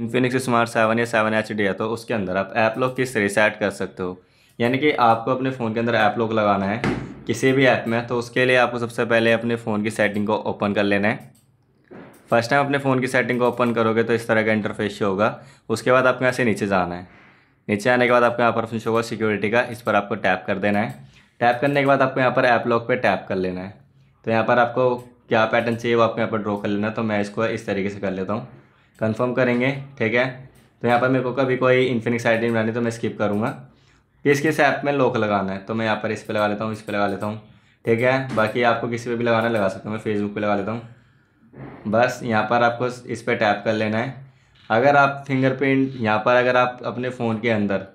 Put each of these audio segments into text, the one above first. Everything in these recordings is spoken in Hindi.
इन्फिनिक्स स्मार्ट सेवन या सेवन एच डी है तो उसके अंदर आप ऐप लॉक किस से ऐड कर सकते हो यानी कि आपको अपने फ़ोन के अंदर ऐप लॉक लगाना है किसी भी ऐप में तो उसके लिए आपको सबसे पहले अपने फ़ोन की सेटिंग को ओपन कर लेना है फर्स्ट टाइम अपने फ़ोन की सेटिंग को ओपन करोगे तो इस तरह का इंटरफेस शो होगा उसके बाद आपको यहाँ से नीचे जाना है नीचे आने के बाद आपको यहाँ पर ऑप्शन शो होगा सिक्योरिटी का इस पर आपको टैप कर देना है टैप करने के बाद आपको यहाँ पर ऐप लॉक पर टैप कर लेना है तो यहाँ पर आपको क्या पैटर्न चाहिए वो आपको यहाँ पर ड्रॉ कर लेना है तो मैं इसको इस तरीके से कर लेता हूँ कंफर्म करेंगे ठीक है तो यहाँ पर मेरे को कभी कोई इन्फिनिक्स आई डी बनानी तो मैं स्किप करूँगा किस किस ऐप में लॉक लगाना है तो मैं यहाँ पर इस पर लगा लेता हूँ इस पर लगा लेता हूँ ठीक है बाकी आपको किसी पर भी लगाना लगा सकता हूँ मैं फेसबुक पर लगा लेता हूँ बस यहाँ पर आपको इस पर टैप कर लेना है अगर आप फिंगरप्रिंट यहाँ पर अगर आप अपने फ़ोन के अंदर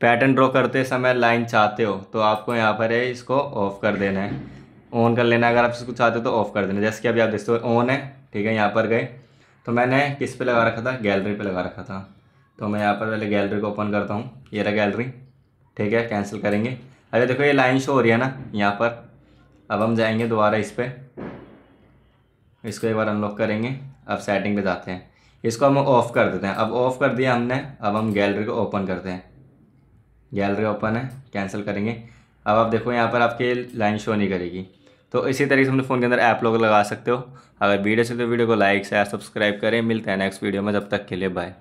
पैटर्न ड्रॉ करते समय लाइन चाहते हो तो आपको यहाँ पर है इसको ऑफ़ कर देना है ऑन कर लेना है अगर आप इसको चाहते हो तो ऑफ़ कर देना जैसे कि अभी आप देखते हो ऑन है ठीक है यहाँ पर गए तो मैंने किस पे लगा रखा था गैलरी पे लगा रखा था तो मैं यहाँ पर पहले गैलरी को ओपन करता हूँ ये रहा गैलरी ठीक है कैंसिल करेंगे अरे देखो ये लाइन शो हो रही है ना यहाँ पर अब हम जाएंगे दोबारा इस पर इसको एक बार अनलॉक करेंगे अब सेटिंग पे जाते हैं इसको हम ऑफ़ कर देते हैं अब ऑफ़ कर दिया हमने अब हम गैलरी को ओपन करते हैं गैलरी ओपन है कैंसिल करेंगे अब आप देखो यहाँ पर आपकी लाइन शो नहीं करेगी तो इसी तरीके से अपने फ़ोन के अंदर ऐप लोग लगा सकते हो अगर वीडियो अच्छी तो वीडियो को लाइक शेयर सब्सक्राइब करें मिलते हैं नेक्स्ट वीडियो में जब तक के लिए बाय